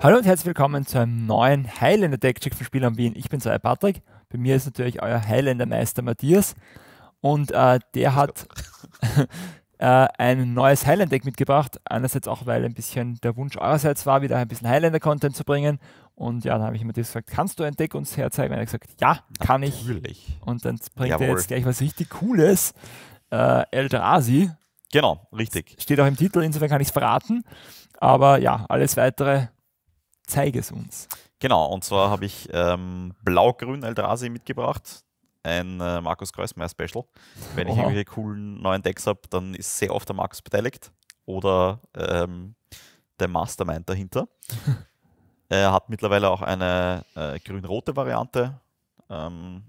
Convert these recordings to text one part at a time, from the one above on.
Hallo und herzlich willkommen zu einem neuen Highlander Deckcheck von Spielern Wien. Ich bin's euer Patrick. Bei mir ist natürlich euer Highlander Meister Matthias. Und äh, der hat äh, ein neues Highlander Deck mitgebracht. Einerseits auch, weil ein bisschen der Wunsch eurerseits war, wieder ein bisschen Highlander Content zu bringen. Und ja, dann habe ich immer das gesagt, kannst du ein Deck uns herzeigen? Und er hat gesagt, ja, kann Natürlich. ich. Und dann bringt Jawohl. er jetzt gleich was richtig Cooles. Äh, Eldrazi. Genau, richtig. Steht auch im Titel, insofern kann ich es verraten. Aber ja, alles weitere zeige es uns. Genau, und zwar habe ich ähm, blau-grün Eldrazi mitgebracht. Ein äh, Markus Kreuzmeier Special. Wenn Oha. ich irgendwelche coolen neuen Decks habe, dann ist sehr oft der Markus beteiligt oder ähm, der Mastermind dahinter. Er äh, hat mittlerweile auch eine äh, grün-rote Variante ähm,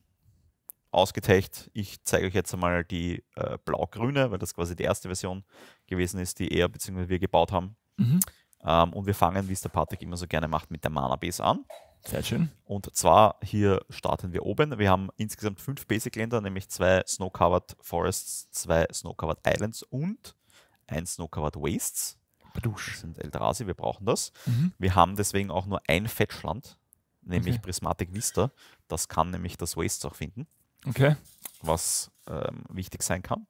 ausgetecht. Ich zeige euch jetzt einmal die äh, blau-grüne, weil das quasi die erste Version gewesen ist, die er bzw. wir gebaut haben. Mhm. Ähm, und wir fangen, wie es der Patrick immer so gerne macht, mit der Mana-Base an. Sehr schön. Und zwar hier starten wir oben. Wir haben insgesamt fünf Basic-Länder, nämlich zwei Snow-Covered Forests, zwei Snow-Covered Islands und ein Snow-Covered Wastes. Das sind Eldrasi, wir brauchen das. Mhm. Wir haben deswegen auch nur ein Fetchland, nämlich okay. Prismatic Vista. Das kann nämlich das Waste auch finden. Okay. Was ähm, wichtig sein kann.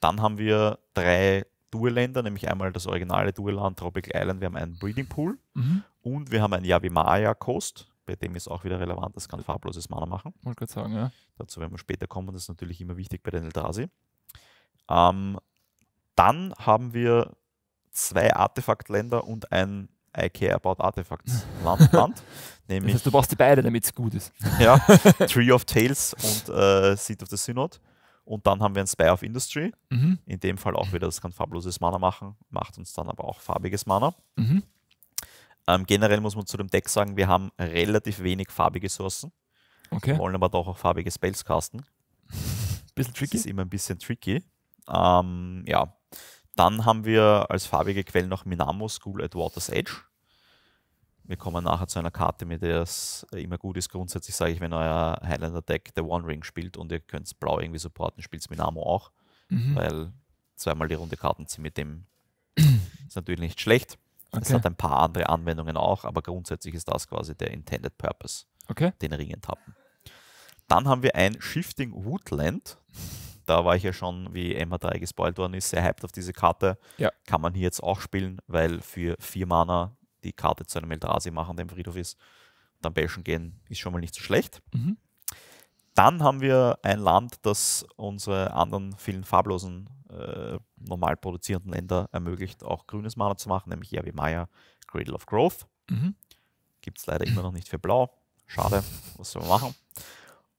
Dann haben wir drei Dual-Länder, nämlich einmal das originale Dual-Land, Tropic Island, wir haben einen Breeding Pool mhm. und wir haben einen Yabimaya Coast, bei dem ist auch wieder relevant, das kann farbloses Mana machen. Wollte gerade sagen, ja. Dazu werden wir später kommen, das ist natürlich immer wichtig bei den Eldrasi. Ähm, dann haben wir zwei Artefaktländer und ein I care About Artifacts Land. Land nämlich, das heißt, du brauchst die beide, damit es gut ist. ja, Tree of Tales und äh, Seed of the Synod. Und dann haben wir ein Spy of Industry. Mhm. In dem Fall auch wieder, das kann farbloses Mana machen, macht uns dann aber auch farbiges Mana. Mhm. Ähm, generell muss man zu dem Deck sagen, wir haben relativ wenig farbige Sourcen. Okay. Wollen aber doch auch farbige Spells casten. bisschen tricky. Das ist immer ein bisschen tricky. Ähm, ja. Dann haben wir als farbige Quelle noch Minamo School at Water's Edge. Wir kommen nachher zu einer Karte, mit der es äh, immer gut ist. Grundsätzlich sage ich, wenn euer Highlander Deck der One Ring spielt und ihr könnt es Blau irgendwie supporten, spielt es Minamo auch, mhm. weil zweimal die runde Karten ziehen mit dem ist natürlich nicht schlecht. Okay. Es hat ein paar andere Anwendungen auch, aber grundsätzlich ist das quasi der Intended Purpose, okay. den Ring tappen. Dann haben wir ein Shifting Woodland da war ich ja schon, wie MH3 gespoilt worden ist, sehr hyped auf diese Karte. Ja. Kann man hier jetzt auch spielen, weil für vier Mana die Karte zu einem Eldrasi machen, der im Friedhof ist, dann bashen gehen, ist schon mal nicht so schlecht. Mhm. Dann haben wir ein Land, das unsere anderen vielen farblosen, äh, normal produzierenden Länder ermöglicht, auch grünes Mana zu machen, nämlich Javi Maya, Cradle of Growth. Mhm. Gibt es leider immer noch nicht für Blau. Schade, was soll man machen?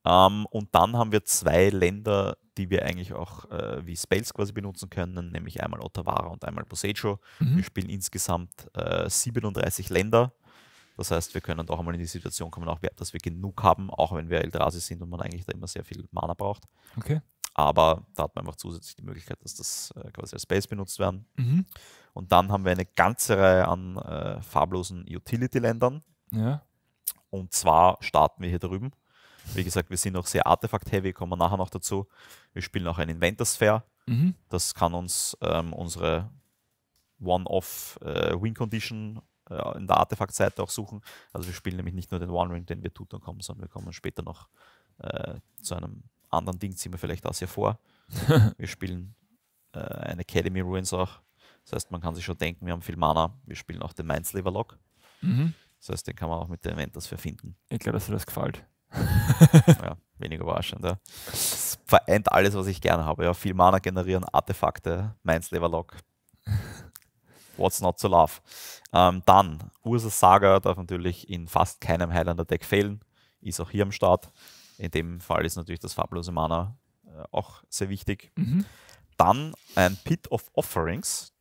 Ähm, und dann haben wir zwei Länder, die wir eigentlich auch äh, wie Spells quasi benutzen können, nämlich einmal Ottawara und einmal Posejo. Mhm. Wir spielen insgesamt äh, 37 Länder. Das heißt, wir können doch einmal in die Situation kommen, auch, dass wir genug haben, auch wenn wir Eldrasi sind und man eigentlich da immer sehr viel Mana braucht. Okay. Aber da hat man einfach zusätzlich die Möglichkeit, dass das äh, quasi als Space benutzt werden. Mhm. Und dann haben wir eine ganze Reihe an äh, farblosen Utility-Ländern. Ja. Und zwar starten wir hier drüben wie gesagt, wir sind auch sehr Artefakt-heavy, kommen wir nachher noch dazu. Wir spielen auch ein Inventor-Sphere. Mhm. Das kann uns ähm, unsere One-Off äh, Win-Condition äh, in der Artefakt-Seite auch suchen. Also wir spielen nämlich nicht nur den One-Ring, den wir tutern kommen, sondern wir kommen später noch äh, zu einem anderen Ding, ziehen wir vielleicht das hier vor. wir spielen äh, eine Academy Ruins auch. Das heißt, man kann sich schon denken, wir haben viel Mana. Wir spielen auch den Mindslaver Lock. Mhm. Das heißt, den kann man auch mit der Inventors verfinden. Ich glaube, dass dir das gefällt. ja, wenig überraschend. Ja. Das vereint alles, was ich gerne habe. Ja, viel Mana generieren, Artefakte, Mindslaver Lock. What's not to love? Ähm, dann, Ursa Saga darf natürlich in fast keinem Highlander Deck fehlen. Ist auch hier am Start. In dem Fall ist natürlich das farblose Mana äh, auch sehr wichtig. Mhm. Dann ein Pit of Offerings.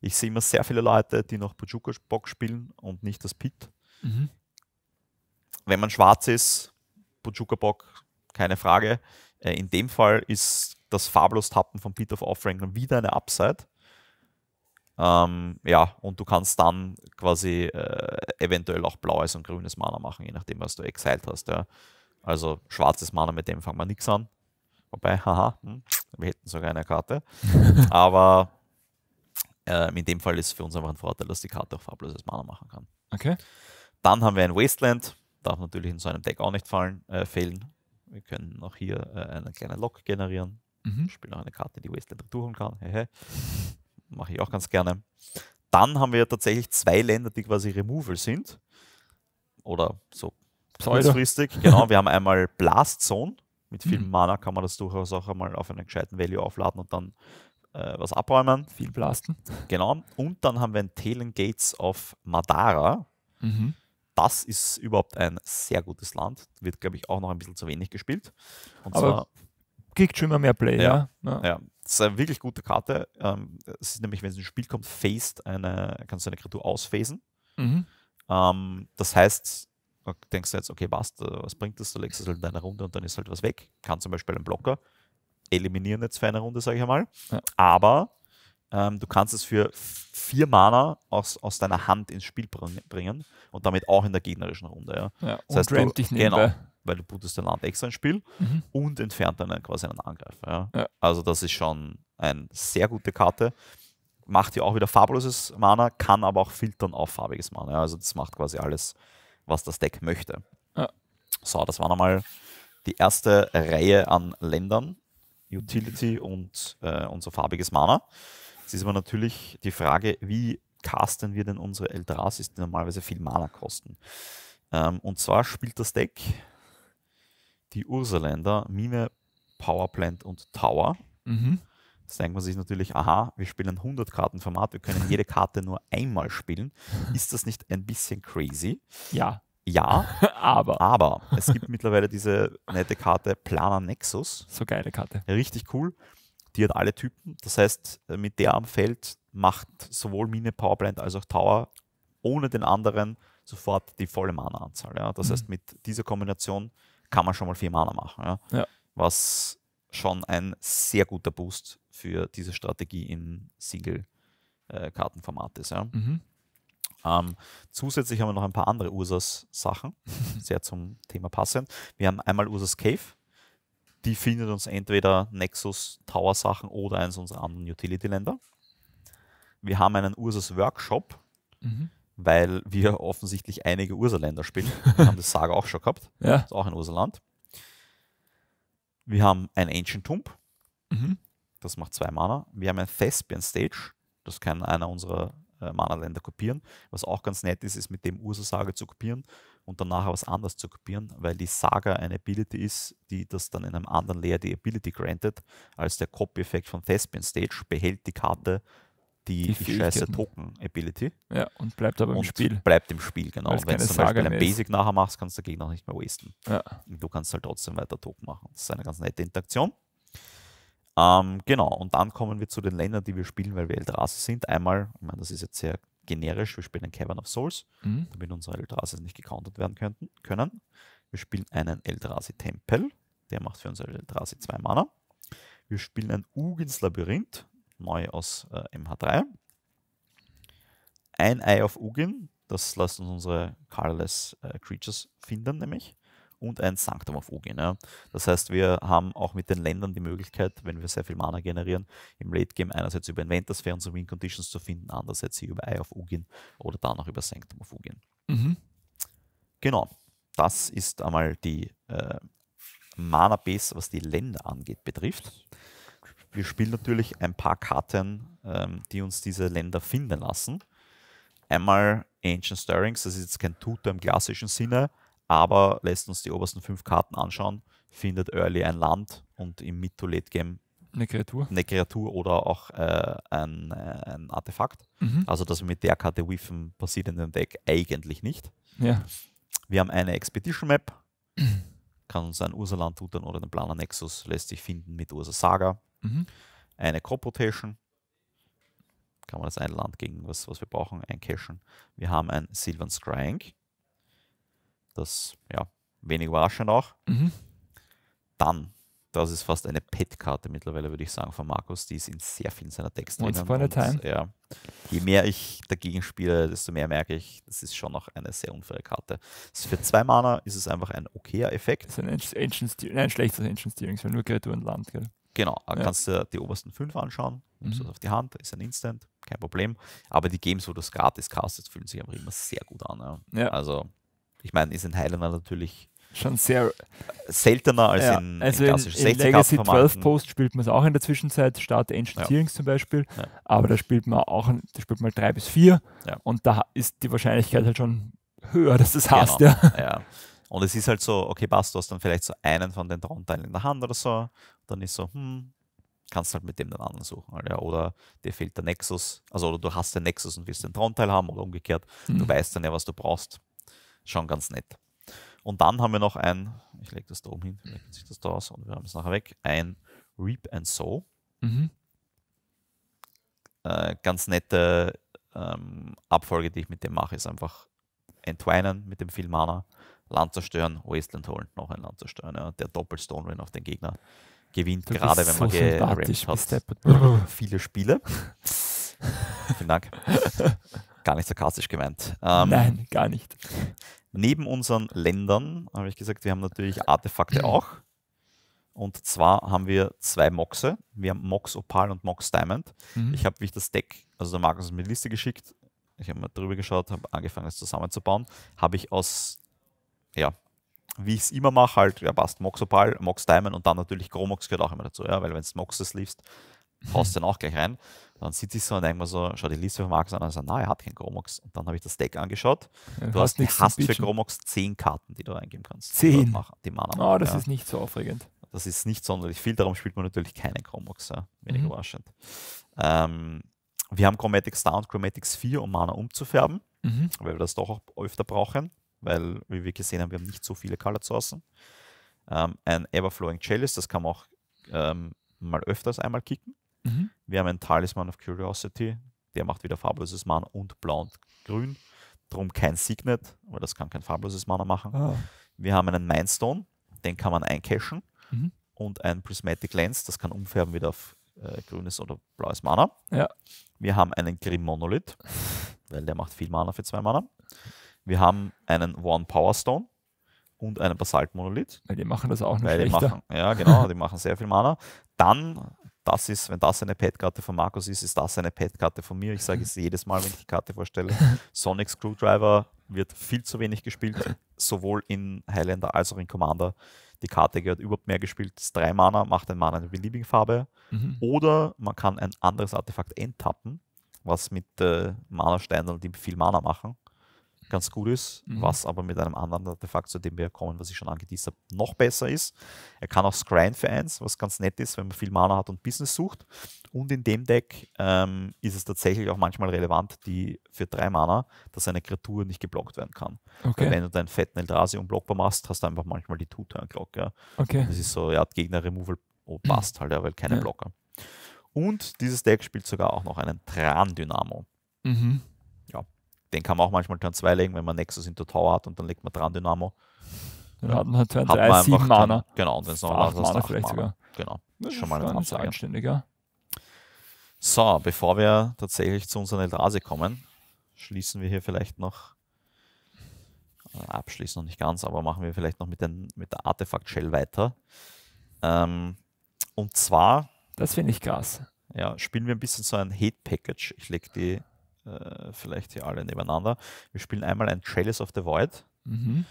Ich sehe immer sehr viele Leute, die noch Pachuca Box spielen und nicht das Pit. Mhm. Wenn man schwarz ist, Bojuka Bock, keine Frage. Äh, in dem Fall ist das farblos Tappen von Peter of Offering wieder eine Upside. Ähm, ja, und du kannst dann quasi äh, eventuell auch blaues und grünes Mana machen, je nachdem, was du exiled hast. Ja. Also schwarzes Mana, mit dem fangen wir nichts an. Wobei, haha, hm, wir hätten sogar eine Karte. Aber äh, in dem Fall ist es für uns einfach ein Vorteil, dass die Karte auch farbloses Mana machen kann. Okay. Dann haben wir ein Wasteland darf natürlich in so einem Deck auch nicht fallen, äh, fehlen. Wir können auch hier äh, eine kleine Lok generieren. Mhm. Ich spiele noch eine Karte, die Wasteland retourholen kann. Mache ich auch ganz gerne. Dann haben wir tatsächlich zwei Länder, die quasi Removal sind. Oder so kurzfristig. genau, wir haben einmal Blast Zone. Mit viel mhm. Mana kann man das durchaus auch einmal auf einen gescheiten Value aufladen und dann äh, was abräumen. Viel blasten. Genau. Und dann haben wir ein Telen Gates of Madara. Mhm das ist überhaupt ein sehr gutes Land. Wird, glaube ich, auch noch ein bisschen zu wenig gespielt. Und Aber kriegt schon immer mehr Play, ja. ja. ja. Das ist eine wirklich gute Karte. Ähm, es ist nämlich, wenn es ins Spiel kommt, faced eine, kannst du eine Kreatur ausphasen. Mhm. Ähm, das heißt, denkst du jetzt, okay, was, äh, was bringt das? Du legst es halt in deine Runde und dann ist halt was weg. Kann zum Beispiel ein Blocker eliminieren jetzt für eine Runde, sage ich einmal. Ja. Aber ähm, du kannst es für vier Mana aus, aus deiner Hand ins Spiel bringen und damit auch in der gegnerischen Runde. Ja. ja das heißt, du, dich genau, weil du bootest dein Land extra ins Spiel mhm. und entfernt dann quasi einen Angreifer. Ja. Ja. Also das ist schon eine sehr gute Karte. Macht ja auch wieder farbloses Mana, kann aber auch filtern auf farbiges Mana. Also das macht quasi alles, was das Deck möchte. So, das waren einmal die erste Reihe an Ländern, Utility und äh, unser farbiges Mana. Jetzt ist aber natürlich die Frage, wie casten wir denn unsere Eldrasis, die normalerweise viel Mana kosten? Ähm, und zwar spielt das Deck die Ursaländer, Mine, Powerplant und Tower. Mhm. Jetzt denkt man sich natürlich, aha, wir spielen ein 100-Karten-Format, wir können jede Karte nur einmal spielen. Ist das nicht ein bisschen crazy? Ja. Ja, aber. aber es gibt mittlerweile diese nette Karte Planer Nexus. So geile Karte. Richtig cool. Die hat alle Typen. Das heißt, äh, mit der am Feld macht sowohl Mine, Powerplant als auch Tower ohne den anderen sofort die volle Mana-Anzahl. Ja? Das mhm. heißt, mit dieser Kombination kann man schon mal vier Mana machen. Ja? ja. Was schon ein sehr guter Boost für diese Strategie im Single-Kartenformat ist. Ja? Mhm. Ähm, zusätzlich haben wir noch ein paar andere Ursas-Sachen, sehr zum Thema passend. Wir haben einmal Ursas Cave, die findet uns entweder Nexus Tower Sachen oder eines unserer anderen Utility Länder. Wir haben einen Ursus Workshop, mhm. weil wir offensichtlich einige Ursa-Länder spielen. wir haben das Saga auch schon gehabt. Ja. Das ist auch ein Ursa-Land. Wir haben ein Ancient Tomb. Mhm. Das macht zwei Mana. Wir haben ein Thespian Stage. Das kann einer unserer äh, Mana-Länder kopieren. Was auch ganz nett ist, ist mit dem Ursa-Sage zu kopieren und danach was anders zu kopieren, weil die Saga eine Ability ist, die das dann in einem anderen Layer die Ability granted, als der Copy-Effekt von Thespian Stage behält die Karte die, die, die scheiße Token-Ability. Ja, und bleibt aber und im Spiel. Bleibt im Spiel, genau. wenn du zum Saga Beispiel ein Basic ist. nachher machst, kannst du dagegen auch nicht mehr wasten. Ja. Du kannst halt trotzdem weiter Token machen. Das ist eine ganz nette Interaktion. Ähm, genau, und dann kommen wir zu den Ländern, die wir spielen, weil wir Eldrasse sind. Einmal, ich meine, das ist jetzt sehr generisch. Wir spielen einen Cavern of Souls, mhm. damit unsere Eldrasis nicht gecountert werden könnten, können. Wir spielen einen Eldrasi Tempel, der macht für unsere Eldrasi 2 Mana. Wir spielen ein Ugins Labyrinth, neu aus äh, MH3. Ein Eye of Ugin, das lässt uns unsere Carless äh, Creatures finden, nämlich und ein Sanctum auf Ugin. Ne? Ja. Das heißt, wir haben auch mit den Ländern die Möglichkeit, wenn wir sehr viel Mana generieren, im Late Game einerseits über Inventor-Sphären zu Win Conditions zu finden, andererseits hier über Ei auf Ugin oder dann auch über Sanctum auf Ugin. Mhm. Genau, das ist einmal die äh, Mana-Base, was die Länder angeht, betrifft. Wir spielen natürlich ein paar Karten, ähm, die uns diese Länder finden lassen. Einmal Ancient Stirrings, das ist jetzt kein Tutor im klassischen Sinne, aber lässt uns die obersten fünf Karten anschauen, findet Early ein Land und im Mid- to Late-Game eine Kreatur. Eine Kreatur oder auch äh, ein, äh, ein, Artefakt. Mhm. Also, dass wir mit der Karte whiffen, passiert in dem Deck eigentlich nicht. Ja. Wir haben eine Expedition Map. Kann uns ein Ursaland tutern oder den Planer Nexus lässt sich finden mit Ursa Saga. Mhm. Eine Crop Rotation. Kann man das ein Land gegen was, was wir brauchen, ein Cashen. Wir haben ein Sylvan Scrying. Das, ja, wenig überraschend auch. Mhm. Dann, das ist fast eine Pet-Karte mittlerweile, würde ich sagen, von Markus. Die ist in sehr vielen seiner Texte Once drinnen. Once time. Ja, je mehr ich dagegen spiele, desto mehr merke ich, das ist schon noch eine sehr unfaire Karte. Für zwei Mana ist es einfach ein okayer Effekt. Das ist ein, Ancient, nein, schlechtes Ancient Steering, weil nur Kreatur und Land, gell? Genau, ja. kannst du die obersten fünf anschauen, nimmst mhm. das auf die Hand, ist ein Instant, kein Problem. Aber die Games, wo du es gratis castest, fühlen sich einfach immer sehr gut an. Ja. Ja. Also ich meine, ist in Highlander natürlich schon sehr seltener als ja, in, also in, in, in Legacy 12 Post spielt man es auch in der Zwischenzeit, Start Ancient ja. zum Beispiel, ja. aber da spielt man auch, da spielt man drei bis vier ja. und da ist die Wahrscheinlichkeit halt schon höher, dass das genau. hast, ja. ja. Und es ist halt so, okay, passt, du hast dann vielleicht so einen von den Traunteilen in der Hand oder so, dann ist so, hm, kannst halt mit dem den anderen suchen. Halt, Oder dir fehlt der Nexus, also oder du hast den Nexus und willst den Traumteil haben oder umgekehrt. Mhm. Du weißt dann ja, was du brauchst schon ganz nett. Und dann haben wir noch ein, ich lege das da oben hin, legt sich das da aus und wir haben es nachher weg, ein Reap and Sow. Mhm. Äh, ganz nette ähm, Abfolge, die ich mit dem mache, ist einfach entwinen mit dem viel Mana, Land zerstören, Wasteland holen, noch ein Land zerstören. Ja. Der Doppelstonewin auf den Gegner gewinnt, du gerade wenn so man geramt hat. Viele Spiele. Vielen Dank. Gar nicht sarkastisch gemeint. Ähm, Nein, gar nicht. Neben unseren Ländern habe ich gesagt, wir haben natürlich Artefakte auch. Und zwar haben wir zwei Moxe. Wir haben Mox Opal und Mox Diamond. Mhm. Ich habe, wie ich das Deck, also der Markus hat mir die Liste geschickt. Ich habe mal drüber geschaut, habe angefangen, es zusammenzubauen. Habe ich aus, ja, wie ich es immer mache, halt, ja, passt Mox Opal, Mox Diamond und dann natürlich Chromox gehört auch immer dazu, ja, weil wenn du Moxes liefst, haust dann auch gleich rein. Dann sitze ich so und denke mir so, schau die Liste von Markus an und sage, na, er hat keinen Chromox. Und dann habe ich das Deck angeschaut. du hast, hast, hast für Chromox zehn Karten, die du eingeben kannst. Zehn? Die Mana. Oh, das ja. ist nicht so aufregend. Das ist nicht sonderlich viel, darum spielt man natürlich keinen Chromox. Ja. Wenig mhm. überraschend. Ähm, wir haben Chromatic Star und Chromatics 4, um Mana umzufärben, mhm. weil wir das doch auch öfter brauchen, weil, wie wir gesehen haben, wir haben nicht so viele Color Sourcen. Ähm, ein Everflowing Chalice, das kann man auch ähm, mal öfters einmal kicken. Mhm. Wir haben einen Talisman of Curiosity, der macht wieder farbloses Mana und blau und grün. Drum kein Signet, weil das kann kein farbloses Mana machen. Ah. Wir haben einen Mindstone, den kann man eincachen. Mhm. Und ein Prismatic Lens, das kann umfärben wieder auf äh, grünes oder blaues Mana. Ja. Wir haben einen Grim Monolith, weil der macht viel Mana für zwei Mana. Wir haben einen One Power Stone und einen Basalt Monolith. Weil die machen das auch nicht Weil die machen, ja, genau, die machen sehr viel Mana. Dann das ist, wenn das eine pad von Markus ist, ist das eine pad von mir. Ich sage es jedes Mal, wenn ich die Karte vorstelle. Sonic Screwdriver wird viel zu wenig gespielt, sowohl in Highlander als auch in Commander. Die Karte gehört überhaupt mehr gespielt. Das ist drei Mana, macht ein Mana eine beliebige Farbe. Mhm. Oder man kann ein anderes Artefakt enttappen, was mit äh, Mana-Steinen, die viel Mana machen, ganz gut ist, mhm. was aber mit einem anderen Artefakt, zu dem wir kommen, was ich schon angeteased habe, noch besser ist. Er kann auch Scrying für eins, was ganz nett ist, wenn man viel Mana hat und Business sucht. Und in dem Deck ähm, ist es tatsächlich auch manchmal relevant, die für drei Mana, dass eine Kreatur nicht geblockt werden kann. Okay. Weil wenn du deinen fetten Eldrasi unblockbar machst, hast du einfach manchmal die Two-Turn-Clock. Ja. Okay. Das ist so, ja, Gegner-Removal oh, mhm. passt halt, ja, weil keine ja. Blocker. Und dieses Deck spielt sogar auch noch einen Tran-Dynamo. Mhm. Den kann man auch manchmal Turn 2 legen, wenn man Nexus in der Tower hat und dann legt man dran Dynamo. Dann ja, hat man halt Turn 3, 7 Mana. genau, und wenn es noch was ist, Mana vielleicht Mana. sogar. Genau. Das ist schon mal eine Ansage. Anständiger. So, bevor wir tatsächlich zu unserer Eldrase kommen, schließen wir hier vielleicht noch äh, abschließen noch nicht ganz, aber machen wir vielleicht noch mit, den, mit der Artefakt Shell weiter. Ähm, und zwar. Das finde ich krass. Ja, spielen wir ein bisschen so ein Hate Package. Ich lege die äh, vielleicht hier alle nebeneinander. Wir spielen einmal ein Chalice of the Void, mhm.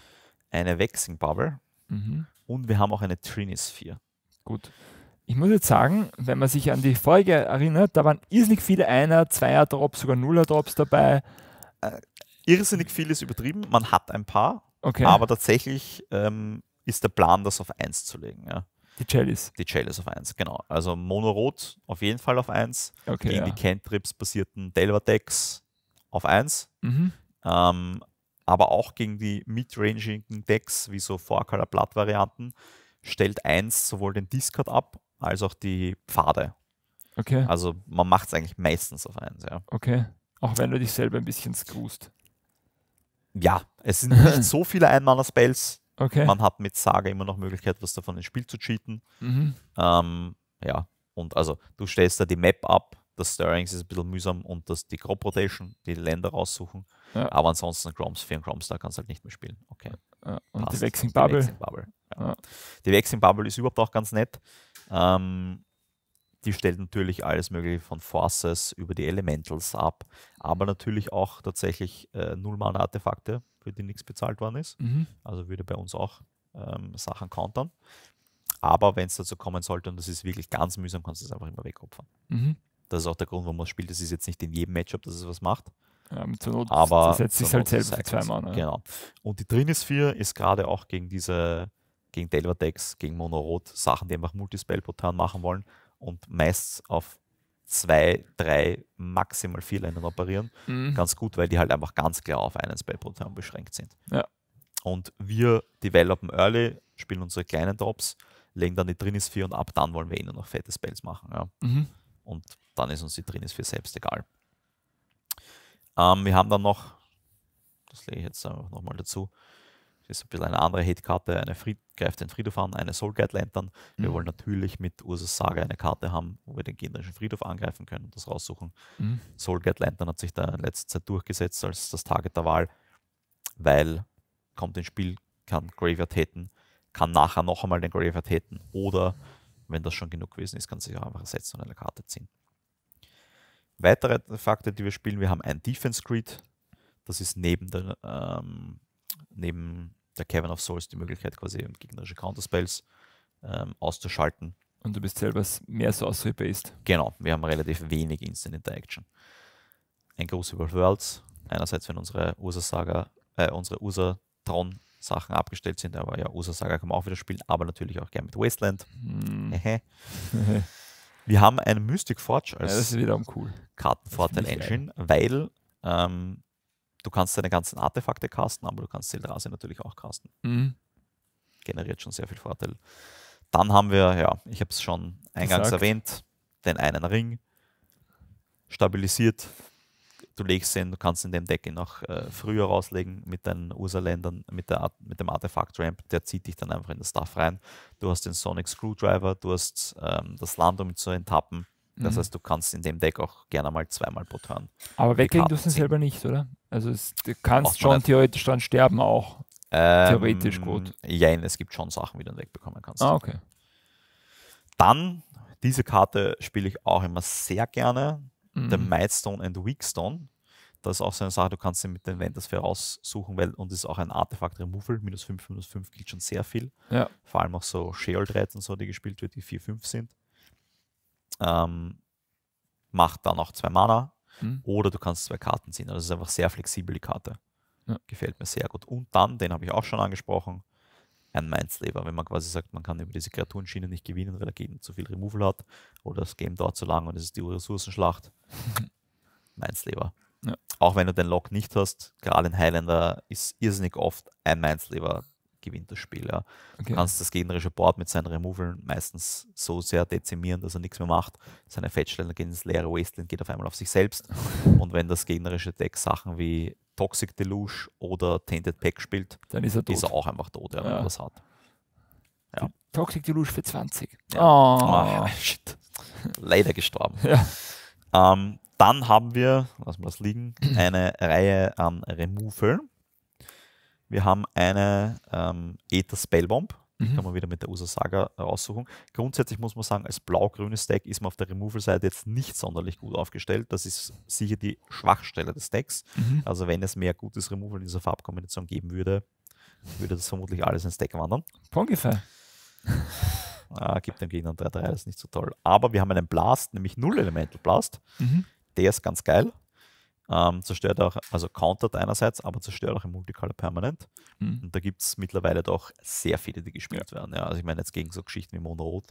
eine Vexing Bubble mhm. und wir haben auch eine Trinisphere. Gut. Ich muss jetzt sagen, wenn man sich an die Folge erinnert, da waren irrsinnig viele Einer-, Zweier-Drops, sogar Nuller-Drops dabei. Äh, irrsinnig viel ist übertrieben. Man hat ein paar, okay. aber tatsächlich ähm, ist der Plan, das auf 1 zu legen. Ja. Die Chalice. Die Chalice auf 1, genau. Also Monorot auf jeden Fall auf 1. Okay, gegen ja. die Cantrips basierten Delver Decks auf 1. Mhm. Ähm, aber auch gegen die mid-rangigen Decks, wie so Four-Color Blatt Varianten, stellt 1 sowohl den Discard ab, als auch die Pfade. Okay. Also man macht es eigentlich meistens auf 1, ja. Okay. Auch wenn du dich selber ein bisschen screwst. Ja, es sind nicht so viele Einmanner-Spells, Okay. Man hat mit Saga immer noch Möglichkeit, was davon ins Spiel zu cheaten. Mhm. Ähm, ja, und also du stellst da die Map ab, das Stirrings ist ein bisschen mühsam und das, die Crop Rotation, die Länder raussuchen. Ja. Aber ansonsten Chroms 4 und Chroms da kannst du halt nicht mehr spielen. Okay. Ja, und Passt. die Waxing Bubble. Die Waxing Bubble. Ja. Die Bubble ist überhaupt auch ganz nett. Ähm, die stellt natürlich alles Mögliche von Forces über die Elementals ab, aber natürlich auch tatsächlich äh, Nullmann-Artefakte, für die nichts bezahlt worden ist. Mhm. Also würde bei uns auch ähm, Sachen countern. Aber wenn es dazu kommen sollte und das ist wirklich ganz mühsam, kannst du es einfach immer wegopfern. Mhm. Das ist auch der Grund, warum man spielt. Das ist jetzt nicht in jedem Matchup, dass es was macht. Ja, zur Not, aber das setzt sich halt selbst zweimal. Ne? Genau. Und die Trinisphere ist gerade auch gegen diese, gegen Delver-Decks, gegen Monorot, Sachen, die einfach Multispell pro machen wollen, und meist auf zwei, drei, maximal vier Ländern operieren. Mhm. Ganz gut, weil die halt einfach ganz klar auf einen Spellprotein beschränkt sind. Ja. Und wir developen early, spielen unsere kleinen Drops, legen dann die Trinis 4 und ab dann wollen wir ihnen eh noch fette Spells machen. Ja. Mhm. Und dann ist uns die Trinis Trinisphere selbst egal. Ähm, wir haben dann noch, das lege ich jetzt einfach nochmal dazu, ist ein bisschen eine andere Hate-Karte, eine Fried greift den Friedhof an, eine Soul Guide Lantern. Wir mhm. wollen natürlich mit Ursus Saga eine Karte haben, wo wir den gegnerischen Friedhof angreifen können und das raussuchen. Mhm. Soul Guide Lantern hat sich da in letzter Zeit durchgesetzt als das Target der Wahl, weil kommt ins Spiel, kann Graveyard hätten, kann nachher noch einmal den Graveyard hätten oder wenn das schon genug gewesen ist, kann sich auch einfach ersetzen und eine Karte ziehen. Weitere Fakte, die wir spielen, wir haben ein Defense Grid, das ist neben der ähm, neben der Kevin of Souls die Möglichkeit, quasi gegnerische Counterspells ähm, auszuschalten. Und du bist selber mehr Sorcery-based. Genau, wir haben relativ wenig Instant Interaction. Ein Gruß über Worlds, einerseits, wenn unsere Ursa-Saga, äh, unsere Ursa-Tron-Sachen abgestellt sind, aber ja, Ursa-Saga kann man auch wieder spielen, aber natürlich auch gerne mit Wasteland. Hm. wir haben einen Mystic Forge als ja, cool. Kartenvorteil-Engine, weil ähm, du kannst deine ganzen Artefakte casten, aber du kannst Sildrase natürlich auch casten. Mhm. Generiert schon sehr viel Vorteil. Dann haben wir, ja, ich habe es schon eingangs Gesagt. erwähnt, den einen Ring stabilisiert. Du legst ihn, du kannst in dem Deck ihn noch äh, früher rauslegen mit deinen Ursaländern, mit, mit dem Artefakt-Ramp, der zieht dich dann einfach in das Stuff rein. Du hast den Sonic Screwdriver, du hast ähm, das Land, um zu enttappen. Das mhm. heißt, du kannst in dem Deck auch gerne mal zweimal pro Turn. Aber weglegen dürfen sie selber nicht, oder? Also es, du kannst Macht schon theoretisch dran sterben auch. Ähm, theoretisch gut. Jein, es gibt schon Sachen, die du dann wegbekommen kannst. Ah, okay. Dann, diese Karte spiele ich auch immer sehr gerne. Mhm. Der Mightstone and Weakstone. Das ist auch so eine Sache, du kannst sie mit den Vendosphere voraussuchen, weil und ist auch ein Artefakt Removal. Minus 5, minus 5 gilt schon sehr viel. Ja. Vor allem auch so Shield Reds und so, die gespielt wird, die 4, 5 sind. Ähm, macht dann auch zwei Mana, Mhm. Oder du kannst zwei Karten ziehen. Also es ist einfach sehr flexibel, die Karte. Ja. Gefällt mir sehr gut. Und dann, den habe ich auch schon angesprochen, ein Mindslaver, wenn man quasi sagt, man kann über diese Kreaturenschiene nicht gewinnen, weil er Gegner zu viel Removal hat oder das Game dauert zu lang und es ist die Ressourcenschlacht. Mindslaver. Ja. Auch wenn du den Lock nicht hast, gerade in Highlander ist irrsinnig oft ein Mindslaver gewinnt das Spiel. Ja. Okay. Du kannst das gegnerische Board mit seinen Removal meistens so sehr dezimieren, dass er nichts mehr macht. Seine Fetchline gehen ins leere Wasteland, geht auf einmal auf sich selbst. Und wenn das gegnerische Deck Sachen wie Toxic Deluge oder Tainted Pack spielt, dann ist er, tot. Ist er auch einfach tot, ja, wenn er das hat. Ja. Toxic Deluge für 20. Ja. Oh. Oh, shit. Leider gestorben. Ähm, dann haben wir, lassen wir das liegen, eine Reihe an Removal. Wir haben eine ähm, Ether Spellbomb. Mhm. Kann man wieder mit der USA Saga raussuchen. Grundsätzlich muss man sagen, als blau-grünes Deck ist man auf der Removal-Seite jetzt nicht sonderlich gut aufgestellt. Das ist sicher die Schwachstelle des Decks. Mhm. Also, wenn es mehr gutes Removal in dieser Farbkombination geben würde, würde das vermutlich alles ins Deck wandern. Pongefähr. ah, gibt dem Gegner 3-3, das ist nicht so toll. Aber wir haben einen Blast, nämlich Null Elemental Blast. Mhm. Der ist ganz geil. Ähm, zerstört auch, also countert einerseits, aber zerstört auch im Multicolor permanent. Mhm. Und da gibt es mittlerweile doch sehr viele, die gespielt ja. werden. Ja, also ich meine jetzt gegen so Geschichten wie Monorot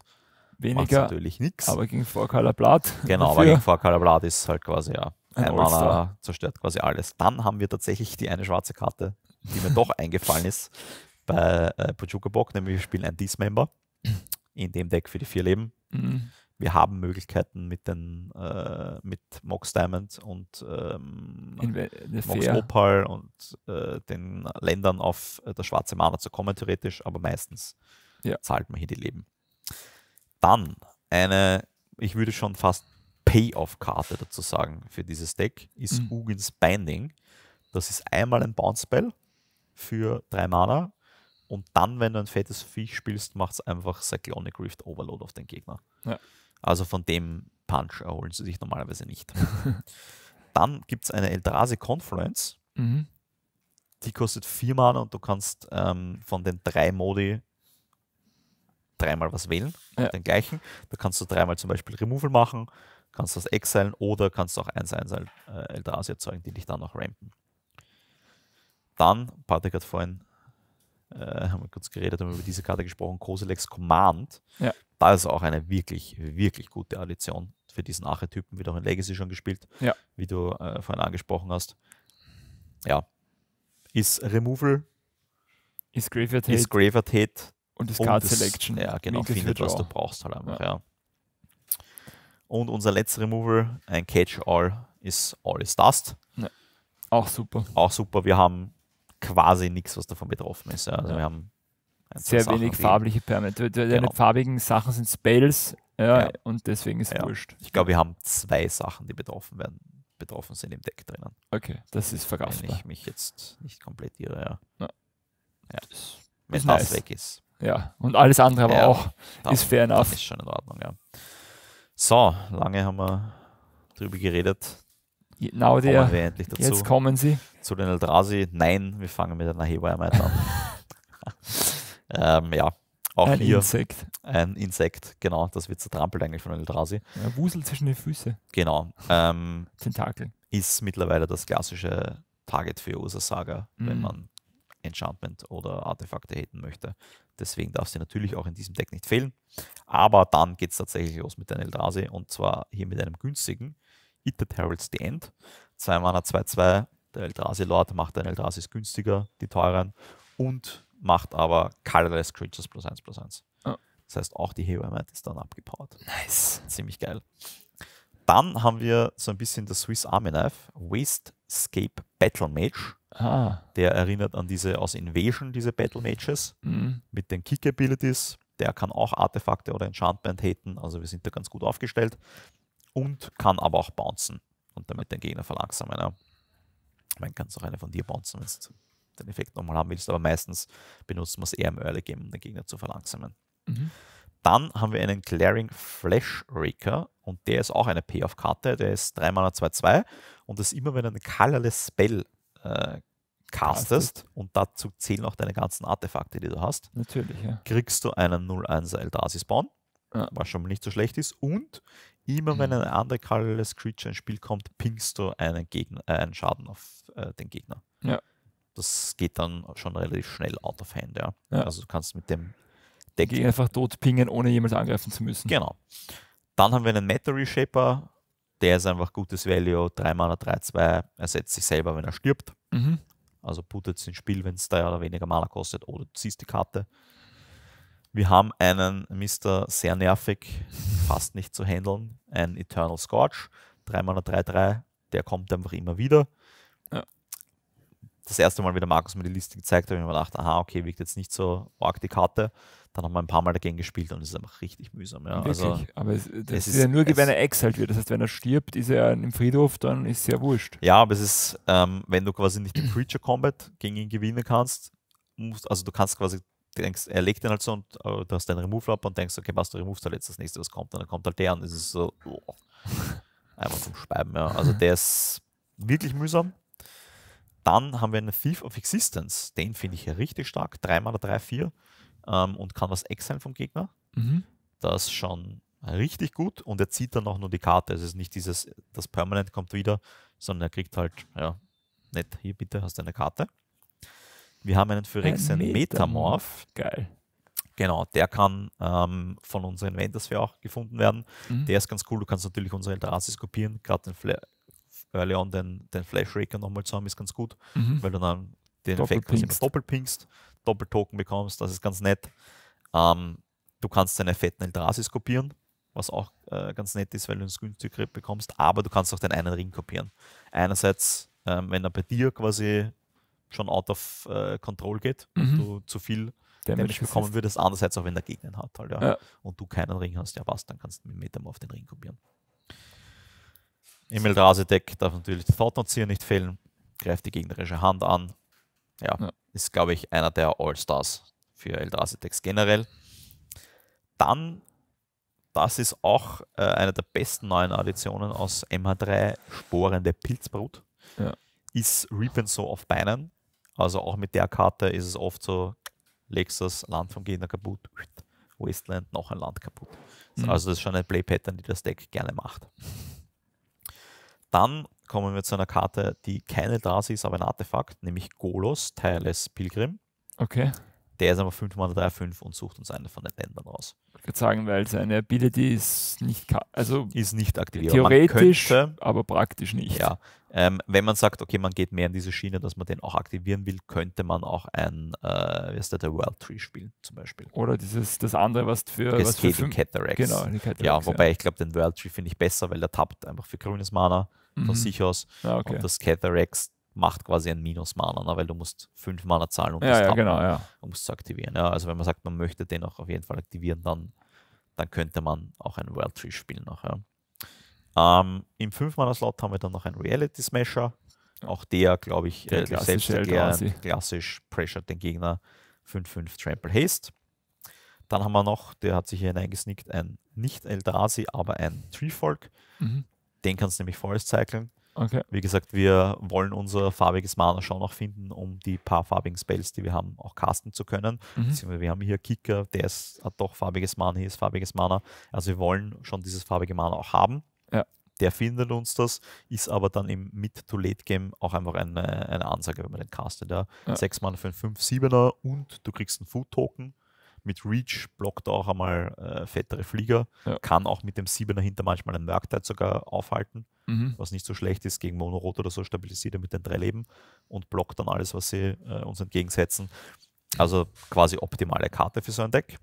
weniger, natürlich nichts. Aber gegen Vorkaller Blatt. Genau, aber gegen Vorkaller Blatt ist halt quasi ja ein, ein Mana zerstört quasi alles. Dann haben wir tatsächlich die eine schwarze Karte, die mir doch eingefallen ist bei äh, Pujuka Bock, nämlich wir spielen ein Dismember in dem Deck für die vier Leben. Mhm wir haben Möglichkeiten mit den äh, mit Mox Diamond und ähm, äh, Mox Opal und äh, den Ländern auf äh, das schwarze Mana zu kommen, theoretisch, aber meistens ja. zahlt man hier die Leben. Dann eine, ich würde schon fast Payoff-Karte dazu sagen für dieses Deck, ist mhm. Ugins Binding. Das ist einmal ein Bounce-Spell für drei Mana und dann, wenn du ein fettes Viech spielst, macht es einfach Cyclonic Rift Overload auf den Gegner. Ja. Also von dem Punch erholen sie sich normalerweise nicht. Dann gibt es eine Eldrase Confluence. Mhm. Die kostet vier Mana und du kannst ähm, von den drei Modi dreimal was wählen. Ja. Den gleichen. Da kannst du dreimal zum Beispiel Removal machen, kannst das exilen oder kannst auch 1-1 äh, Eldrase erzeugen, die dich dann noch rampen. Dann, Patrick hat vorhin äh, haben wir kurz geredet, haben wir über diese Karte gesprochen, Koselex Command. Ja. Das ist auch eine wirklich, wirklich gute Addition für diesen Archetypen, wird auch in Legacy schon gespielt, ja. wie du äh, vorhin angesprochen hast. Ja. Ist Removal. Ist Graveyard Hate. Ist Graveyard Hate. Und ist Card Selection. Ja, genau, findet, was du brauchst halt einfach, ja. ja. Und unser letzter Removal, ein Catch-All, ist All is Dust. Ja. Auch super. Auch super. Wir haben quasi nichts, was davon betroffen ist. Also ja. wir haben sehr Sachen wenig farbliche Permanente. Deine genau. farbigen Sachen sind Spells ja, ja. und deswegen ist es ja. wurscht. Ich glaube, wir haben zwei Sachen, die betroffen werden, betroffen sind im Deck drinnen. Okay, das ist vergastbar. Wenn ich mich jetzt nicht komplett irre, ja. ja. Das Wenn das nice. weg ist. Ja, und alles andere aber auch. Dann, ist fair enough. Ist schon in Ordnung, ja. So, lange haben wir drüber geredet. Now der, wir endlich dazu. Jetzt kommen sie. Zu den Eldrasi. Nein, wir fangen mit einer Hebearmeit an. Ähm, ja, auch ein hier. Insekt. Ein Insekt, genau. Das wird zertrampelt eigentlich von Eldrazi. Er wuselt zwischen den Füßen. Genau. Ähm, Tentakel. Ist mittlerweile das klassische Target für Ursa Saga, mhm. wenn man Enchantment oder Artefakte hätten möchte. Deswegen darf sie natürlich auch in diesem Deck nicht fehlen. Aber dann geht es tatsächlich los mit einem Eldrazi und zwar hier mit einem günstigen Hit the the End. 2 Mana 2-2. Der Eldrazi Lord macht den Eldrasis günstiger, die teuren. Und macht aber colorless creatures plus 1 plus 1. Oh. Ah. Das heißt, auch die Heroamite ist dann abgepowert. Nice. Ziemlich geil. Dann haben wir so ein bisschen das Swiss Army Knife, Wastescape Battle Mage. Ah. Der erinnert an diese aus Invasion, diese Battle Mages mhm. mit den Kick Abilities. Der kann auch Artefakte oder Enchantment haten, also wir sind da ganz gut aufgestellt. Und kann aber auch bouncen und damit den Gegner verlangsamen. Ja. Man kann es auch eine von dir bouncen, wenn es den Effekt nochmal haben willst, aber meistens benutzt man es eher im Early Game, um den Gegner zu verlangsamen. Mhm. Dann haben wir einen Glaring Flash Raker und der ist auch eine Payoff-Karte, der ist 3 Mana 2-2 und das immer, wenn du einen Colorless Spell äh, castest und dazu zählen auch deine ganzen Artefakte, die du hast, Natürlich, ja. kriegst du einen 0-1er Eldrazi-Spawn, ja. was schon mal nicht so schlecht ist und immer mhm. wenn ein anderer Colorless Creature ins Spiel kommt, pingst du einen, Gegner, äh, einen Schaden auf äh, den Gegner. Ja das geht dann schon relativ schnell out of hand. Ja. ja. Also du kannst mit dem Deck. Gegen einfach tot pingen, ohne jemals angreifen zu müssen. Genau. Dann haben wir einen Meta Reshaper. Der ist einfach gutes Value. 3 Mana, 3, 2. Ersetzt sich selber, wenn er stirbt. Mhm. Also puttet es ins Spiel, wenn es da oder weniger Mana kostet. Oder du ziehst die Karte. Wir haben einen Mister sehr nervig, fast nicht zu handeln. Ein Eternal Scorch. 3 Mana, 3, 3. Der kommt einfach immer wieder das erste Mal, wie der Markus mir die Liste gezeigt hat, habe ich mir gedacht, aha, okay, wirkt jetzt nicht so arg die Karte. Dann haben wir ein paar Mal dagegen gespielt und es ist einfach richtig mühsam. Ja. Also wirklich? Also, aber es, das es ist ja nur, es, wenn er exalt wird. Das heißt, wenn er stirbt, ist er im Friedhof, dann ist es ja wurscht. Ja, aber es ist, ähm, wenn du quasi nicht den Creature Combat gegen ihn gewinnen kannst, musst, also du kannst quasi denkst, er legt den halt so und äh, du hast deinen Remove-Flop und denkst, okay, was du removest halt jetzt das nächste, was kommt, und dann kommt halt der und es ist so oh. einfach zum Speiben, ja. Also der ist wirklich mühsam. Dann haben wir einen Thief of Existence. Den finde ich richtig stark. 3 mal 3, 4 ähm, und kann was exilen vom Gegner. Mhm. Das schon richtig gut und er zieht dann auch nur die Karte. Es ist nicht dieses, das Permanent kommt wieder, sondern er kriegt halt, ja, nett, hier bitte hast du eine Karte. Wir haben einen Phyrexian Ein Metamorph. Geil. Genau, der kann ähm, von unseren Vendors auch gefunden werden. Mhm. Der ist ganz cool. Du kannst natürlich unsere Eldrasis kopieren, gerade den Flair early on den, den Flash Raker nochmal zu haben, ist ganz gut, mhm. weil du dann den Doppel Effekt quasi doppelt pingst, doppelt Token bekommst, das ist ganz nett. Ähm, du kannst deine fetten Eldrasis kopieren, was auch äh, ganz nett ist, weil du ins günstigere bekommst, aber du kannst auch den einen Ring kopieren. Einerseits, ähm, wenn er bei dir quasi schon out of äh, control geht mhm. du zu viel Damage, Damage bekommen würdest, andererseits auch wenn der Gegner hat halt, ja. ja. und du keinen Ring hast, ja was, dann kannst du mit Metamorph den Ring kopieren. Emil Drasedek darf natürlich den Fortnozieher nicht fehlen, greift die gegnerische Hand an. Ja, ja. ist, glaube ich, einer der All-Stars für Eldrasedex generell. Dann, das ist auch äh, eine der besten neuen Additionen aus MH3, sporende Pilzbrut, ja. ist Reap and So auf Beinen. Also auch mit der Karte ist es oft so, legst das Land vom Gegner kaputt, Wasteland noch ein Land kaputt. Mhm. Also das ist schon ein Play-Pattern, die das Deck gerne macht. Dann kommen wir zu einer Karte, die keine Drasi ist, aber ein Artefakt, nämlich Golos, Teil S Pilgrim. Okay der ist aber 5 mal 3, 5 und sucht uns eine von den Ländern raus. Ich würde sagen, weil seine Ability ist nicht, also ist nicht aktiviert. Theoretisch, könnte, aber praktisch nicht. Ja, ähm, wenn man sagt, okay, man geht mehr in diese Schiene, dass man den auch aktivieren will, könnte man auch ein, äh, wie heißt der, der World Tree spielen zum Beispiel. Oder dieses, das andere, was für... Das was für Cataracts. Genau, die Cataracts. Ja, wobei ja. ich glaube, den World Tree finde ich besser, weil der tappt einfach für grünes Mana mhm. von sich aus. Ah, okay. Und das Cataracts macht quasi ein Minus-Mana, ne? weil du musst fünf Mana zahlen, um ja, das ja, genau, ja. um es zu aktivieren. Ja, also wenn man sagt, man möchte den auch auf jeden Fall aktivieren, dann, dann könnte man auch ein World Tree spielen noch. Ja. Ähm, Im fünf mana slot haben wir dann noch einen Reality Smasher. Auch der, glaube ich, der äh, selbst erklärend, klassisch pressure den Gegner 5-5 Trample Haste. Dann haben wir noch, der hat sich hier hineingesnickt, ein nicht Eldrasi, aber ein Treefolk. Mhm. Den kannst du nämlich Forest cyclen. Okay. Wie gesagt, wir wollen unser farbiges Mana schon noch finden, um die paar farbigen Spells, die wir haben, auch casten zu können. Mhm. Wir haben hier Kicker, der ist, hat doch farbiges Mana, hier ist farbiges Mana. Also wir wollen schon dieses farbige Mana auch haben. Ja. Der findet uns das, ist aber dann im Mid-to-Late-Game auch einfach eine, eine Ansage, wenn man den castet. Ja. Ja. 6 Mana für einen 5-7er und du kriegst einen Food-Token mit Reach blockt er auch einmal äh, fettere Flieger, ja. kann auch mit dem 7er hinter manchmal einen Merktide sogar aufhalten, mhm. was nicht so schlecht ist. Gegen Monorot oder so stabilisiert er mit den drei Leben und blockt dann alles, was sie äh, uns entgegensetzen. Also quasi optimale Karte für so ein Deck.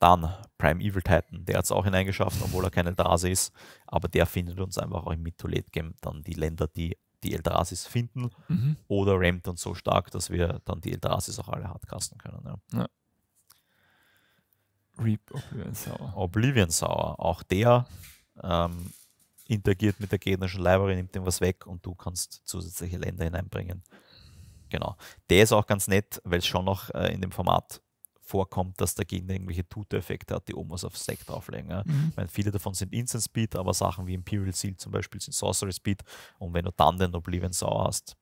Dann Prime Evil Titan, der hat es auch hineingeschafft, obwohl er keine Drase ist, aber der findet uns einfach auch im Mid-to-Late-Game dann die Länder, die die Eldrasis finden mhm. oder rampt dann so stark, dass wir dann die Eldrasis auch alle hardcasten können. Ja. ja. Reap Oblivion Sauer. Oblivion Sauer, auch der ähm, interagiert mit der gegnerischen Library, nimmt dem was weg und du kannst zusätzliche Länder hineinbringen. Genau. Der ist auch ganz nett, weil es schon noch äh, in dem Format vorkommt, dass der Gegner irgendwelche Tutor-Effekte hat, die oben was auf Sekt drauflegen. Ja? Mhm. Ich meine, viele davon sind Instant Speed, aber Sachen wie Imperial Seal zum Beispiel sind Sorcery Speed. Und wenn du dann den Oblivion Sauer hast,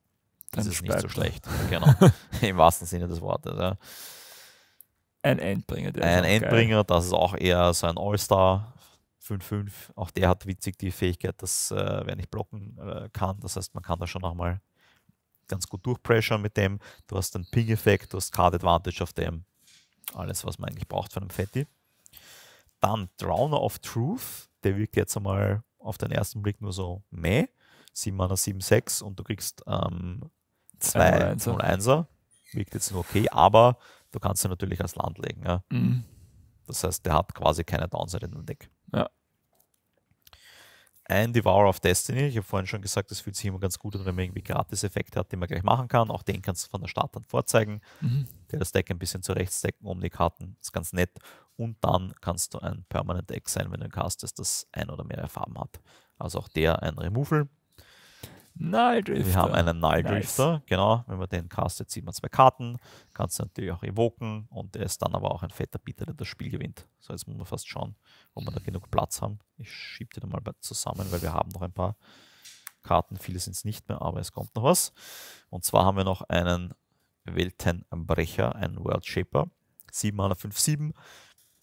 das ist es nicht so schlecht. genau. Im wahrsten Sinne des Wortes. Ja. Ein Endbringer, der Ein Endbringer, das ist auch eher so ein All-Star. 5-5. Auch der hat witzig die Fähigkeit, dass äh, wer nicht blocken äh, kann. Das heißt, man kann da schon nochmal ganz gut durchpressuren mit dem. Du hast einen Ping-Effekt, du hast Card Advantage auf dem. Alles, was man eigentlich braucht von einem Fetti. Dann Drowner of Truth. Der wirkt jetzt einmal auf den ersten Blick nur so meh. 7 Mana 7,6 und du kriegst ähm, 2 er Wirkt jetzt nur okay, aber du kannst ihn natürlich als Land legen. Ja? Mhm. Das heißt, der hat quasi keine Downside in dem Deck. Ja ein Devourer of Destiny. Ich habe vorhin schon gesagt, das fühlt sich immer ganz gut an, wenn man irgendwie Gratis-Effekte hat, die man gleich machen kann. Auch den kannst du von der Start an vorzeigen. Mhm. Der das Deck ein bisschen stecken um die Karten. Ist ganz nett. Und dann kannst du ein Permanent Deck sein, wenn du ein Cast ist, das ein oder mehrere Farben hat. Also auch der ein Removal. Nulldrifter. Wir haben einen Nulldrifter, nice. genau. Wenn man den castet, sieht man zwei Karten. Kannst du natürlich auch evoken und der ist dann aber auch ein fetter Bieter, der das Spiel gewinnt. So, jetzt muss man fast schauen, ob wir da genug Platz haben. Ich schiebe den mal zusammen, weil wir haben noch ein paar Karten. Viele sind es nicht mehr, aber es kommt noch was. Und zwar haben wir noch einen Weltenbrecher, einen World Shaper. 7 mana 5,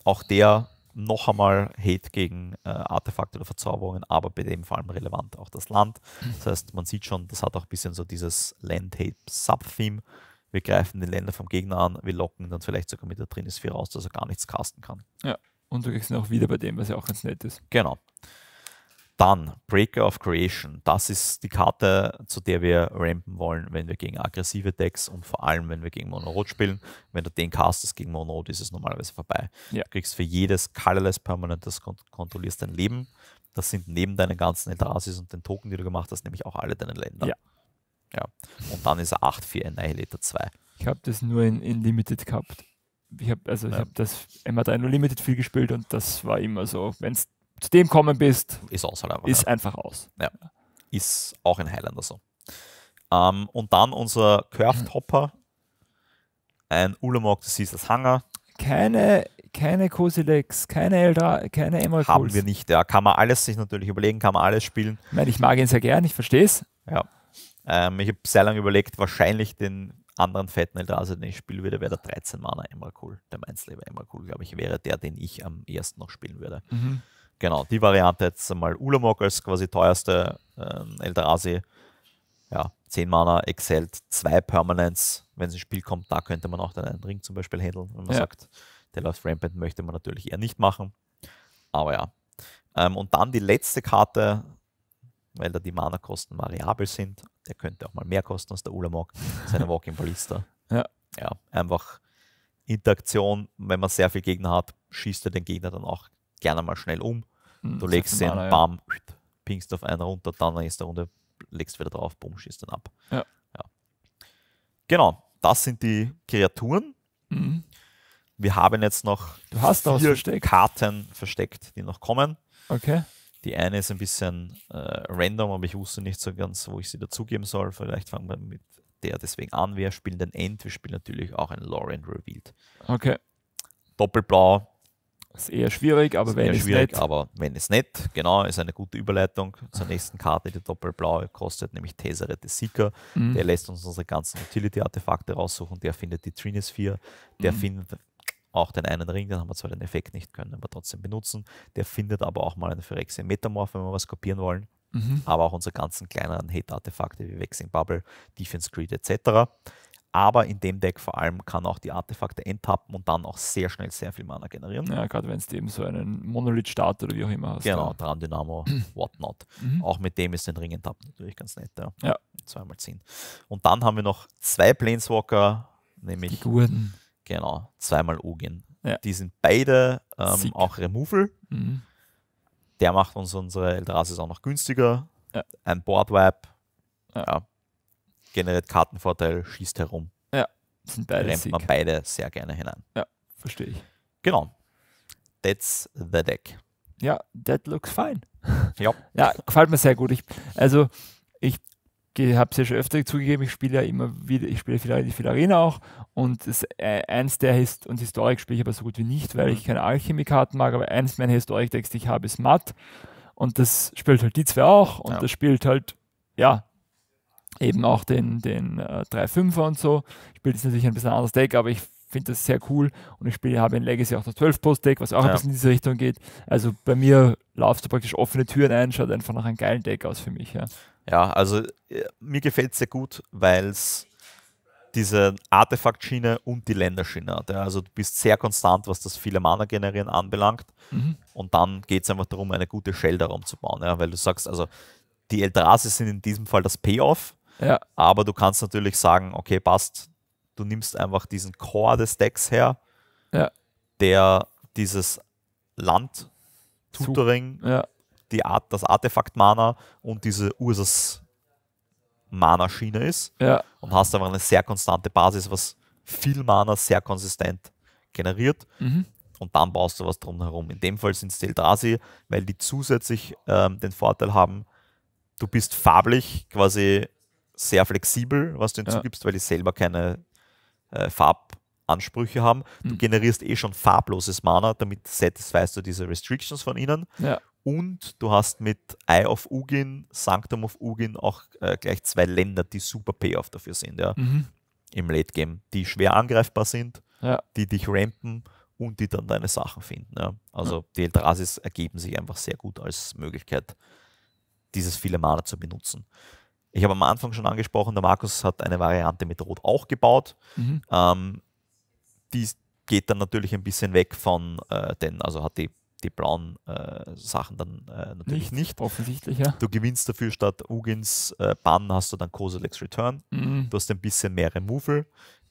Auch der noch einmal Hate gegen äh, Artefakte oder Verzauberungen, aber bei dem vor allem relevant auch das Land. Das heißt, man sieht schon, das hat auch ein bisschen so dieses Land-Hate-Sub-Theme. Wir greifen die Länder vom Gegner an, wir locken dann vielleicht sogar mit der Trinisphäre aus, dass er gar nichts casten kann. Ja, und du kriegst ihn auch wieder bei dem, was ja auch ganz nett ist. Genau. Dann Breaker of Creation. Das ist die Karte, zu der wir rampen wollen, wenn wir gegen aggressive Decks und vor allem, wenn wir gegen Monorot spielen. Wenn du den castest gegen Monorot, ist es normalerweise vorbei. Ja. Du kriegst für jedes Colorless Permanent, das kont kontrollierst dein Leben. Das sind neben deinen ganzen Eldrasis und den Token, die du gemacht hast, nämlich auch alle deine Länder. Ja. ja. Und dann ist er 8-4 Annihilator 2. Ich habe das nur in, in Limited gehabt. Ich habe also ja. hab das immer da nur Limited viel gespielt und das war immer so, wenn es zu dem kommen bist, ist aus halt einfach. Ist ja. einfach aus. Ja. Ist auch in Highlander so. Ähm, und dann unser Curved Hopper, ein Ulamog das ist das Hanger. Keine, keine Kosilex, keine Eldra, keine Emerald Haben wir nicht, ja. Kann man alles sich natürlich überlegen, kann man alles spielen. Ich meine, ich mag ihn sehr gern, ich verstehe es. Ja. Ähm, ich habe sehr lange überlegt, wahrscheinlich den anderen fetten Eldrase, also den ich spielen würde, wäre der 13 Mana Emrakul, der Mindslaver Emrakul, glaube ich, wäre der, den ich am ersten noch spielen würde. Mhm. Genau, die Variante jetzt einmal Ulamog als quasi teuerste ähm, Eldrazi. Ja, 10 Mana, Exalt, 2 Permanents. Wenn es ins Spiel kommt, da könnte man auch dann einen Ring zum Beispiel handeln, wenn man ja. sagt, der läuft Rampant, möchte man natürlich eher nicht machen. Aber ja. Ähm, und dann die letzte Karte, weil da die Mana-Kosten variabel sind. Der könnte auch mal mehr kosten als der Ulamog, seine Walking Ballista. Ja. ja, einfach Interaktion, wenn man sehr viel Gegner hat, schießt er den Gegner dann auch gerne mal schnell um. Hm, du das legst den, ja. bam, pingst auf einen runter, dann nächste Runde legst wieder drauf, bumm, schießt dann ab. Ja. ja. Genau, das sind die Kreaturen. Mhm. Wir haben jetzt noch vier versteckt. Karten versteckt, die noch kommen. Okay. Die eine ist ein bisschen äh, random, aber ich wusste nicht so ganz, wo ich sie dazugeben soll. Vielleicht fangen wir mit der deswegen an. Wir spielen den End. Wir spielen natürlich auch ein Lauren Revealed. Okay. Doppelblau ist eher schwierig, aber ist wenn es schwierig, nicht. Aber wenn es nicht, genau, ist eine gute Überleitung zur nächsten Karte, die doppelblaue kostet, nämlich Tesseret the Seeker. Mhm. Der lässt uns unsere ganzen Utility-Artefakte raussuchen. Der findet die Trinisphere, der mhm. findet auch den einen Ring, den haben wir zwar den Effekt nicht können, aber trotzdem benutzen. Der findet aber auch mal eine Phyrexia Metamorph, wenn wir was kopieren wollen. Mhm. Aber auch unsere ganzen kleineren Hate-Artefakte wie Vexing Bubble, Defense Grid etc. Aber in dem Deck vor allem kann auch die Artefakte enttappen und dann auch sehr schnell sehr viel Mana generieren. Ja, gerade wenn es eben so einen Monolith-Start oder wie auch immer hast. Genau, Tran Dynamo, Whatnot. Mhm. Auch mit dem ist den Ring enttappt natürlich ganz nett. Ja. ja. Zweimal ziehen. Und dann haben wir noch zwei Planeswalker, nämlich. Die Gurden. Genau, zweimal Ugin. Ja. Die sind beide ähm, auch Removal. Mhm. Der macht uns unsere Eldrasis auch noch günstiger. Ja. Ein Boardwipe. Ja. ja generiert Kartenvorteil, schießt herum. Ja, sind beide. Rennt man beide sehr gerne hinein. Ja, verstehe ich. Genau. That's the deck. Ja, that looks fine. Ja. ja, gefällt mir sehr gut. Ich, also, ich habe es ja schon öfter zugegeben, ich spiele ja immer wieder, ich spiele viel, viel Arena auch und das, äh, eins der Hist und Historik spiele ich aber so gut wie nicht, weil mhm. ich keine Alchemie-Karten mag, aber eins meiner Historik-Decks, die ich habe, ist Matt und das spielt halt die zwei auch und ja. das spielt halt, ja, eben auch den, den äh, 3.5er und so. Ich spiele jetzt natürlich ein bisschen anderes Deck, aber ich finde das sehr cool und ich spiele, habe in Legacy auch das 12-Post-Deck, was auch ja. ein bisschen in diese Richtung geht. Also bei mir laufst du praktisch offene Türen ein, schaut einfach nach einem geilen Deck aus für mich. Ja, ja also äh, mir gefällt es sehr gut, weil es diese Artefakt-Schiene und die Länderschiene hat. Ja. Also du bist sehr konstant, was das viele Mana-Generieren anbelangt. Mhm. Und dann geht es einfach darum, eine gute Shell darum zu bauen. Ja. Weil du sagst, also die Eldrasis sind in diesem Fall das Payoff ja. Aber du kannst natürlich sagen, okay, passt, du nimmst einfach diesen Core des Decks her, ja. der dieses Land, Tutoring, ja. die Art, das Artefakt-Mana und diese Ursus Mana-Schiene ist ja. und hast einfach eine sehr konstante Basis, was viel Mana sehr konsistent generiert. Mhm. Und dann baust du was drumherum. In dem Fall sind es Eldrazi, weil die zusätzlich ähm, den Vorteil haben, du bist farblich quasi sehr flexibel, was du hinzugibst, ja. weil die selber keine äh, Farbansprüche haben. Du hm. generierst eh schon farbloses Mana, damit satisfyst du diese Restrictions von ihnen. Ja. Und du hast mit Eye of Ugin, Sanctum of Ugin auch äh, gleich zwei Länder, die super Payoff dafür sind, ja. Mhm. Im Late Game, die schwer angreifbar sind, ja. die dich rampen und die dann deine Sachen finden. Ja. Also die Eldrasis ergeben sich einfach sehr gut als Möglichkeit, dieses viele Mana zu benutzen. Ich habe am Anfang schon angesprochen, der Markus hat eine Variante mit Rot auch gebaut. Mhm. Ähm, die geht dann natürlich ein bisschen weg von äh, den, also hat die, die blauen äh, Sachen dann äh, natürlich nicht, nicht, Offensichtlich, ja. Du gewinnst dafür statt Ugins äh, Bann hast du dann Koselex Return. Mhm. Du hast ein bisschen mehr Removal.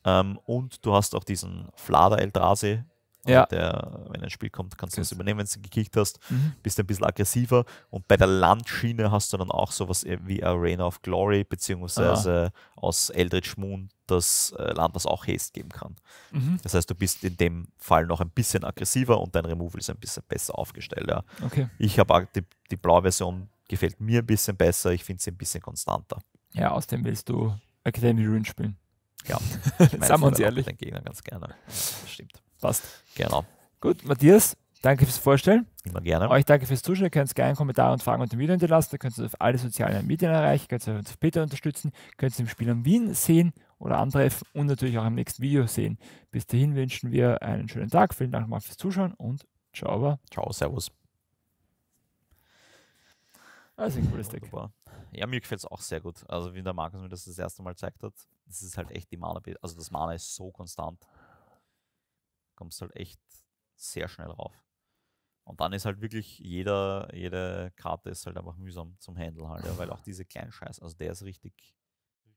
Ähm, und du hast auch diesen Flader Eldrase ja. Der, wenn ein Spiel kommt, kannst du das übernehmen, wenn du gekickt hast, mhm. bist ein bisschen aggressiver. Und bei der Landschiene hast du dann auch sowas e- wie Arena of Glory, beziehungsweise Aha. aus Eldritch Moon das äh, Land, das auch Haste geben kann. Mhm. Das heißt, du bist in dem Fall noch ein bisschen aggressiver und dein Removal ist ein bisschen besser aufgestellt. Ja. Okay. Ich habe die, die blaue Version gefällt mir ein bisschen besser, ich finde sie ein bisschen konstanter. Ja, außerdem willst du Academy Rune spielen. Ja, sagen wir uns ehrlich. Den Gegner ganz gerne. Das stimmt. Passt. Genau. Gut, Matthias, danke fürs Vorstellen. Immer gerne. Euch danke fürs Zuschauen. Ihr könnt gerne Kommentare und Fragen unter dem Video hinterlassen. Ihr könnt uns auf alle sozialen Medien erreichen. Ihr könnt uns auf Peter unterstützen. Ihr könnt uns im Spiel am Wien sehen oder antreffen und natürlich auch im nächsten Video sehen. Bis dahin wünschen wir einen schönen Tag. Vielen Dank nochmal fürs Zuschauen und ciao. Aber. Ciao, servus. Das ah, ein cooles Deck. Ja, mir gefällt es auch sehr gut. Also, wie der Markus mir das das erste Mal gezeigt hat, das ist halt echt die Mana. Also, das Mana ist so konstant kommst halt echt sehr schnell rauf. Und dann ist halt wirklich jeder, jede Karte ist halt einfach mühsam zum Handeln halt, ja, weil auch diese kleinen Scheiß, also der ist richtig,